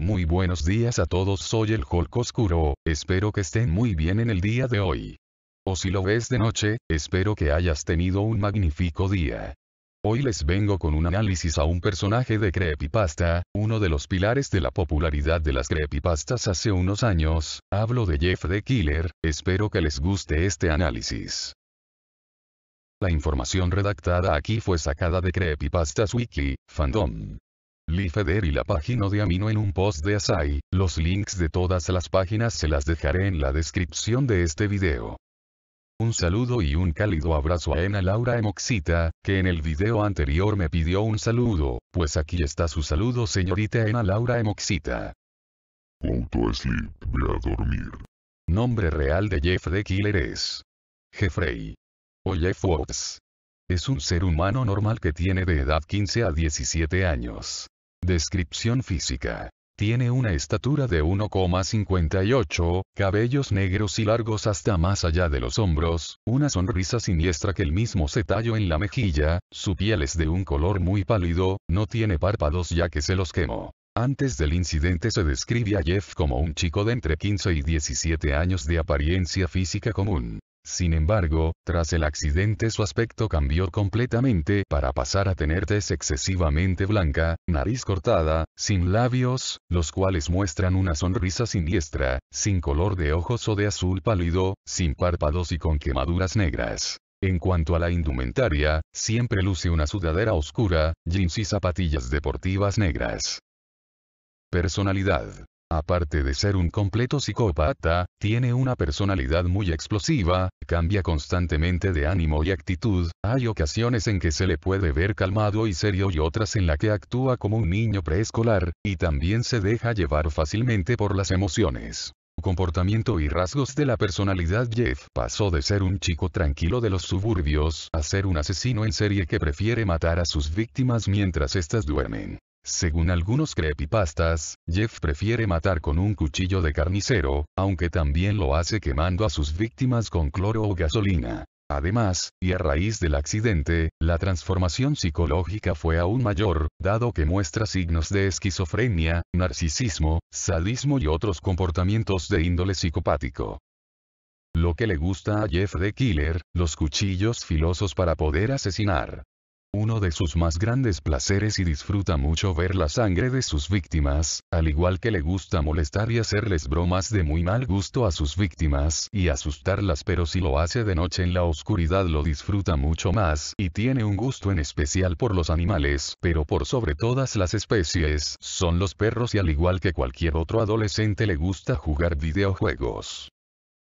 Muy buenos días a todos, soy el Hulk Oscuro, espero que estén muy bien en el día de hoy. O si lo ves de noche, espero que hayas tenido un magnífico día. Hoy les vengo con un análisis a un personaje de Creepypasta, uno de los pilares de la popularidad de las creepypastas hace unos años, hablo de Jeff the Killer, espero que les guste este análisis. La información redactada aquí fue sacada de Creepypastas Wiki, Fandom. Lee Feder y la página de Amino en un post de Asai, los links de todas las páginas se las dejaré en la descripción de este video. Un saludo y un cálido abrazo a Ena Laura Emoxita, que en el video anterior me pidió un saludo, pues aquí está su saludo señorita Ena Laura Emoxita. Punto sleep, ve a dormir. Nombre real de Jeff the Killer es. Jeffrey. Jeff Woods. Es un ser humano normal que tiene de edad 15 a 17 años. Descripción física. Tiene una estatura de 1,58, cabellos negros y largos hasta más allá de los hombros, una sonrisa siniestra que el mismo se talló en la mejilla, su piel es de un color muy pálido, no tiene párpados ya que se los quemó. Antes del incidente se describe a Jeff como un chico de entre 15 y 17 años de apariencia física común. Sin embargo, tras el accidente su aspecto cambió completamente para pasar a tener tez excesivamente blanca, nariz cortada, sin labios, los cuales muestran una sonrisa siniestra, sin color de ojos o de azul pálido, sin párpados y con quemaduras negras. En cuanto a la indumentaria, siempre luce una sudadera oscura, jeans y zapatillas deportivas negras. Personalidad. Aparte de ser un completo psicópata, tiene una personalidad muy explosiva, cambia constantemente de ánimo y actitud, hay ocasiones en que se le puede ver calmado y serio y otras en la que actúa como un niño preescolar, y también se deja llevar fácilmente por las emociones comportamiento y rasgos de la personalidad Jeff pasó de ser un chico tranquilo de los suburbios a ser un asesino en serie que prefiere matar a sus víctimas mientras éstas duermen. Según algunos creepypastas, Jeff prefiere matar con un cuchillo de carnicero, aunque también lo hace quemando a sus víctimas con cloro o gasolina. Además, y a raíz del accidente, la transformación psicológica fue aún mayor, dado que muestra signos de esquizofrenia, narcisismo, sadismo y otros comportamientos de índole psicopático. Lo que le gusta a Jeff de Killer, los cuchillos filosos para poder asesinar uno de sus más grandes placeres y disfruta mucho ver la sangre de sus víctimas, al igual que le gusta molestar y hacerles bromas de muy mal gusto a sus víctimas y asustarlas pero si lo hace de noche en la oscuridad lo disfruta mucho más y tiene un gusto en especial por los animales, pero por sobre todas las especies, son los perros y al igual que cualquier otro adolescente le gusta jugar videojuegos.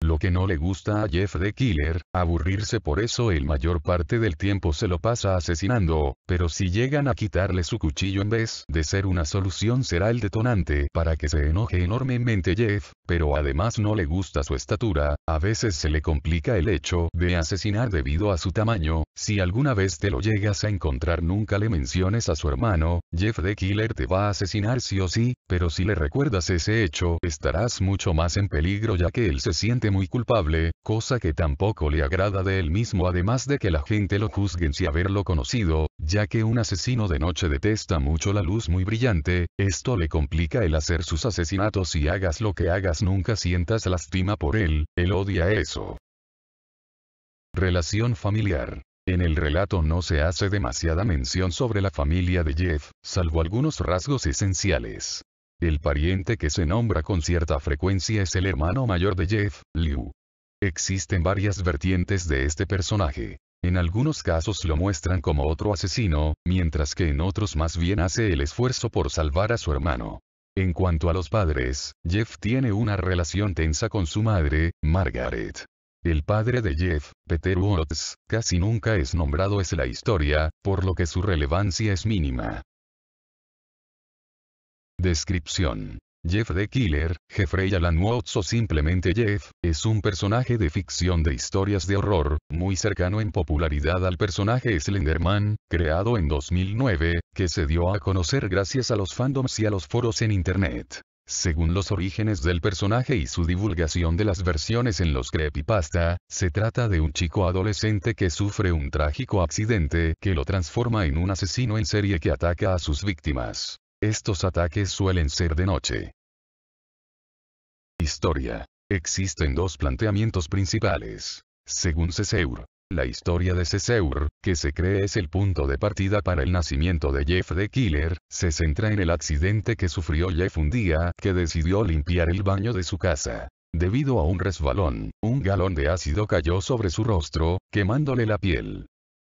Lo que no le gusta a Jeff the Killer, aburrirse por eso el mayor parte del tiempo se lo pasa asesinando, pero si llegan a quitarle su cuchillo en vez de ser una solución será el detonante para que se enoje enormemente Jeff, pero además no le gusta su estatura, a veces se le complica el hecho de asesinar debido a su tamaño, si alguna vez te lo llegas a encontrar nunca le menciones a su hermano, Jeff the Killer te va a asesinar sí o sí, pero si le recuerdas ese hecho estarás mucho más en peligro ya que él se siente muy culpable, cosa que tampoco le agrada de él mismo además de que la gente lo juzguen si haberlo conocido, ya que un asesino de noche detesta mucho la luz muy brillante, esto le complica el hacer sus asesinatos y hagas lo que hagas nunca sientas lástima por él, él odia eso. Relación familiar. En el relato no se hace demasiada mención sobre la familia de Jeff, salvo algunos rasgos esenciales. El pariente que se nombra con cierta frecuencia es el hermano mayor de Jeff, Liu. Existen varias vertientes de este personaje. En algunos casos lo muestran como otro asesino, mientras que en otros más bien hace el esfuerzo por salvar a su hermano. En cuanto a los padres, Jeff tiene una relación tensa con su madre, Margaret. El padre de Jeff, Peter Watts, casi nunca es nombrado es la historia, por lo que su relevancia es mínima. Descripción. Jeff the Killer, Jeffrey Alan Watts o simplemente Jeff, es un personaje de ficción de historias de horror, muy cercano en popularidad al personaje Slenderman, creado en 2009, que se dio a conocer gracias a los fandoms y a los foros en internet. Según los orígenes del personaje y su divulgación de las versiones en los creepypasta, se trata de un chico adolescente que sufre un trágico accidente que lo transforma en un asesino en serie que ataca a sus víctimas. Estos ataques suelen ser de noche. Historia. Existen dos planteamientos principales. Según Ceseur, la historia de Ceseur, que se cree es el punto de partida para el nacimiento de Jeff the Killer, se centra en el accidente que sufrió Jeff un día que decidió limpiar el baño de su casa. Debido a un resbalón, un galón de ácido cayó sobre su rostro, quemándole la piel.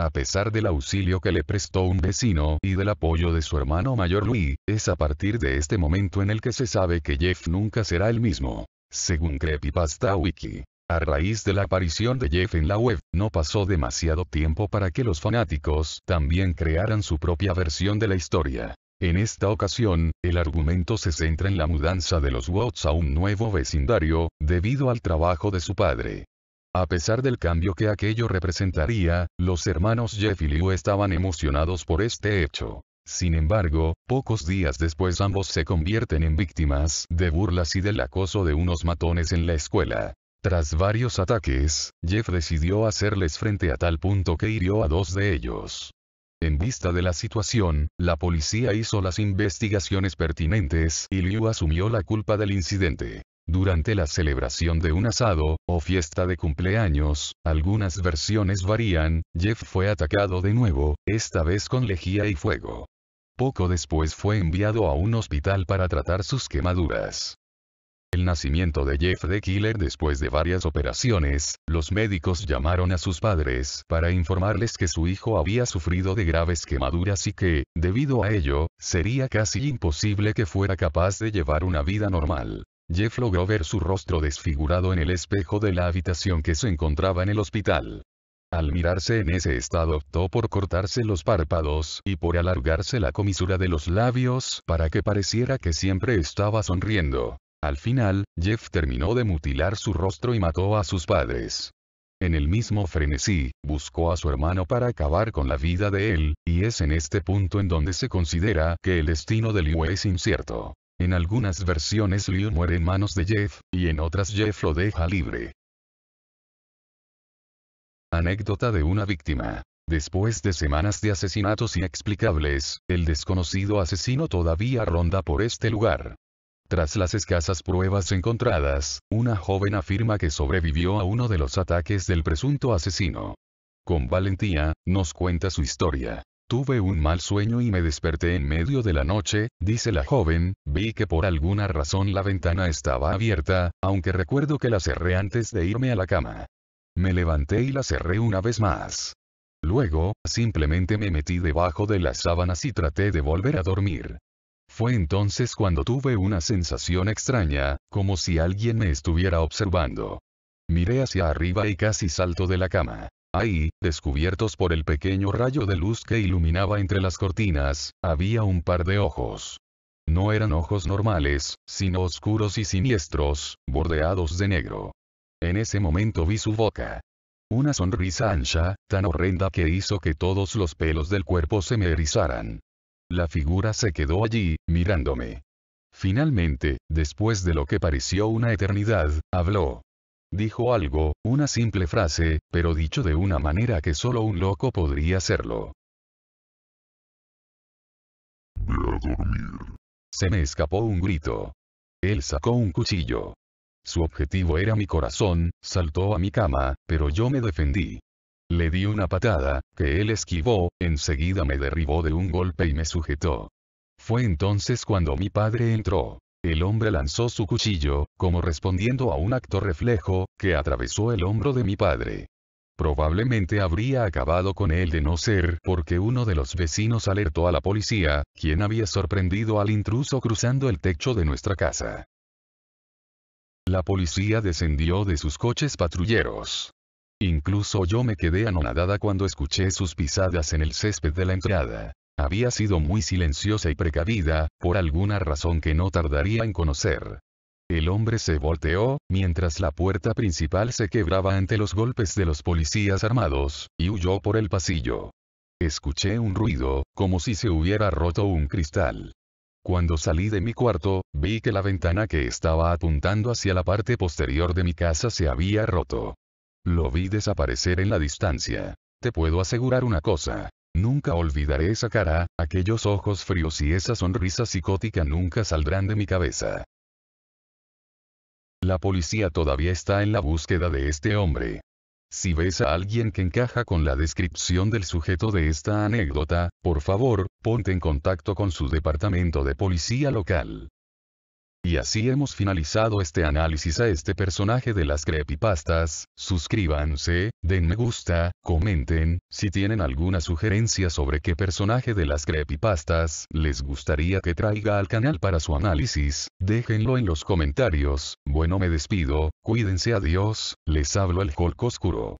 A pesar del auxilio que le prestó un vecino y del apoyo de su hermano mayor Louis, es a partir de este momento en el que se sabe que Jeff nunca será el mismo. Según Creepypasta Wiki. A raíz de la aparición de Jeff en la web, no pasó demasiado tiempo para que los fanáticos también crearan su propia versión de la historia. En esta ocasión, el argumento se centra en la mudanza de los Watts a un nuevo vecindario, debido al trabajo de su padre. A pesar del cambio que aquello representaría, los hermanos Jeff y Liu estaban emocionados por este hecho. Sin embargo, pocos días después ambos se convierten en víctimas de burlas y del acoso de unos matones en la escuela. Tras varios ataques, Jeff decidió hacerles frente a tal punto que hirió a dos de ellos. En vista de la situación, la policía hizo las investigaciones pertinentes y Liu asumió la culpa del incidente. Durante la celebración de un asado, o fiesta de cumpleaños, algunas versiones varían, Jeff fue atacado de nuevo, esta vez con lejía y fuego. Poco después fue enviado a un hospital para tratar sus quemaduras. El nacimiento de Jeff de Killer después de varias operaciones, los médicos llamaron a sus padres para informarles que su hijo había sufrido de graves quemaduras y que, debido a ello, sería casi imposible que fuera capaz de llevar una vida normal. Jeff logró ver su rostro desfigurado en el espejo de la habitación que se encontraba en el hospital. Al mirarse en ese estado optó por cortarse los párpados y por alargarse la comisura de los labios para que pareciera que siempre estaba sonriendo. Al final, Jeff terminó de mutilar su rostro y mató a sus padres. En el mismo frenesí, buscó a su hermano para acabar con la vida de él, y es en este punto en donde se considera que el destino de Liu e es incierto. En algunas versiones Liu muere en manos de Jeff, y en otras Jeff lo deja libre. Anécdota de una víctima. Después de semanas de asesinatos inexplicables, el desconocido asesino todavía ronda por este lugar. Tras las escasas pruebas encontradas, una joven afirma que sobrevivió a uno de los ataques del presunto asesino. Con valentía, nos cuenta su historia. Tuve un mal sueño y me desperté en medio de la noche, dice la joven, vi que por alguna razón la ventana estaba abierta, aunque recuerdo que la cerré antes de irme a la cama. Me levanté y la cerré una vez más. Luego, simplemente me metí debajo de las sábanas y traté de volver a dormir. Fue entonces cuando tuve una sensación extraña, como si alguien me estuviera observando. Miré hacia arriba y casi salto de la cama. Ahí, descubiertos por el pequeño rayo de luz que iluminaba entre las cortinas, había un par de ojos. No eran ojos normales, sino oscuros y siniestros, bordeados de negro. En ese momento vi su boca. Una sonrisa ancha, tan horrenda que hizo que todos los pelos del cuerpo se me erizaran. La figura se quedó allí, mirándome. Finalmente, después de lo que pareció una eternidad, habló. Dijo algo, una simple frase, pero dicho de una manera que solo un loco podría hacerlo. Ve a dormir. Se me escapó un grito. Él sacó un cuchillo. Su objetivo era mi corazón, saltó a mi cama, pero yo me defendí. Le di una patada, que él esquivó, enseguida me derribó de un golpe y me sujetó. Fue entonces cuando mi padre entró. El hombre lanzó su cuchillo, como respondiendo a un acto reflejo, que atravesó el hombro de mi padre. Probablemente habría acabado con él de no ser porque uno de los vecinos alertó a la policía, quien había sorprendido al intruso cruzando el techo de nuestra casa. La policía descendió de sus coches patrulleros. Incluso yo me quedé anonadada cuando escuché sus pisadas en el césped de la entrada. Había sido muy silenciosa y precavida, por alguna razón que no tardaría en conocer. El hombre se volteó, mientras la puerta principal se quebraba ante los golpes de los policías armados, y huyó por el pasillo. Escuché un ruido, como si se hubiera roto un cristal. Cuando salí de mi cuarto, vi que la ventana que estaba apuntando hacia la parte posterior de mi casa se había roto. Lo vi desaparecer en la distancia. Te puedo asegurar una cosa, Nunca olvidaré esa cara, aquellos ojos fríos y esa sonrisa psicótica nunca saldrán de mi cabeza. La policía todavía está en la búsqueda de este hombre. Si ves a alguien que encaja con la descripción del sujeto de esta anécdota, por favor, ponte en contacto con su departamento de policía local. Y así hemos finalizado este análisis a este personaje de las creepypastas, suscríbanse, den me gusta, comenten, si tienen alguna sugerencia sobre qué personaje de las creepypastas les gustaría que traiga al canal para su análisis, déjenlo en los comentarios, bueno me despido, cuídense adiós, les hablo el Hulk Oscuro.